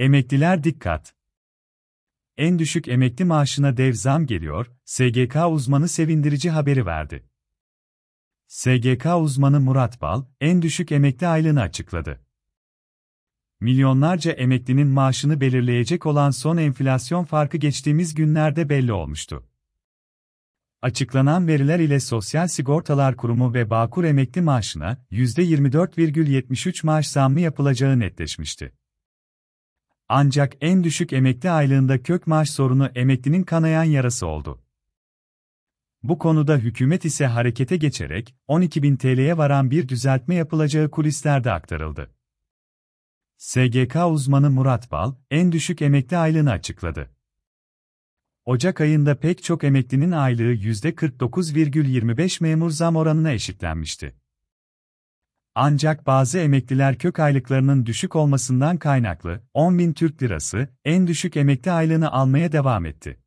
Emekliler dikkat! En düşük emekli maaşına dev zam geliyor, SGK uzmanı sevindirici haberi verdi. SGK uzmanı Murat Bal, en düşük emekli aylığını açıkladı. Milyonlarca emeklinin maaşını belirleyecek olan son enflasyon farkı geçtiğimiz günlerde belli olmuştu. Açıklanan veriler ile Sosyal Sigortalar Kurumu ve Bağkur emekli maaşına %24,73 maaş zammı yapılacağı netleşmişti. Ancak en düşük emekli aylığında kök maaş sorunu emeklinin kanayan yarası oldu. Bu konuda hükümet ise harekete geçerek 12.000 TL'ye varan bir düzeltme yapılacağı kulislerde aktarıldı. SGK uzmanı Murat Bal, en düşük emekli aylığını açıkladı. Ocak ayında pek çok emeklinin aylığı %49,25 memur zam oranına eşitlenmişti. Ancak bazı emekliler kök aylıklarının düşük olmasından kaynaklı 10 bin Türk Lirası en düşük emekli aylığını almaya devam etti.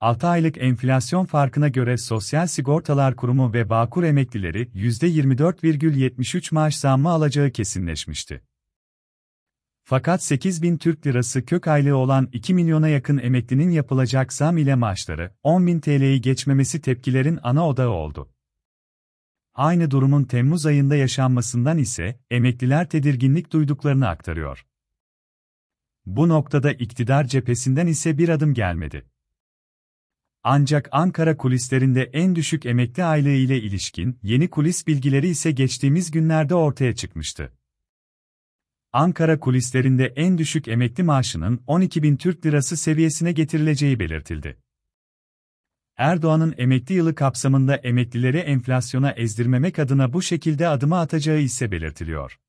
6 aylık enflasyon farkına göre Sosyal Sigortalar Kurumu ve Bağkur emeklileri %24,73 maaş zammı alacağı kesinleşmişti. Fakat 8 bin Türk lirası kök aylığı olan 2 milyona yakın emeklinin yapılacak zam ile maaşları 10 bin TL'yi geçmemesi tepkilerin ana odağı oldu. Aynı durumun Temmuz ayında yaşanmasından ise emekliler tedirginlik duyduklarını aktarıyor. Bu noktada iktidar cephesinden ise bir adım gelmedi. Ancak Ankara kulislerinde en düşük emekli aylığı ile ilişkin yeni kulis bilgileri ise geçtiğimiz günlerde ortaya çıkmıştı. Ankara kulislerinde en düşük emekli maaşının 12 bin Türk lirası seviyesine getirileceği belirtildi. Erdoğan'ın emekli yılı kapsamında emeklileri enflasyona ezdirmemek adına bu şekilde adımı atacağı ise belirtiliyor.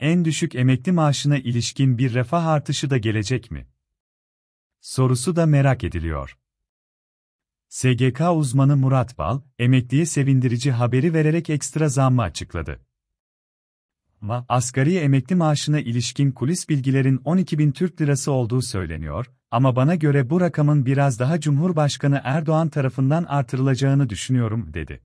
En düşük emekli maaşına ilişkin bir refah artışı da gelecek mi? Sorusu da merak ediliyor. SGK uzmanı Murat Bal, emekliye sevindirici haberi vererek ekstra zammı açıkladı. Ma, asgari emekli maaşına ilişkin kulis bilgilerin 12 bin Türk lirası olduğu söyleniyor ama bana göre bu rakamın biraz daha Cumhurbaşkanı Erdoğan tarafından artırılacağını düşünüyorum, dedi.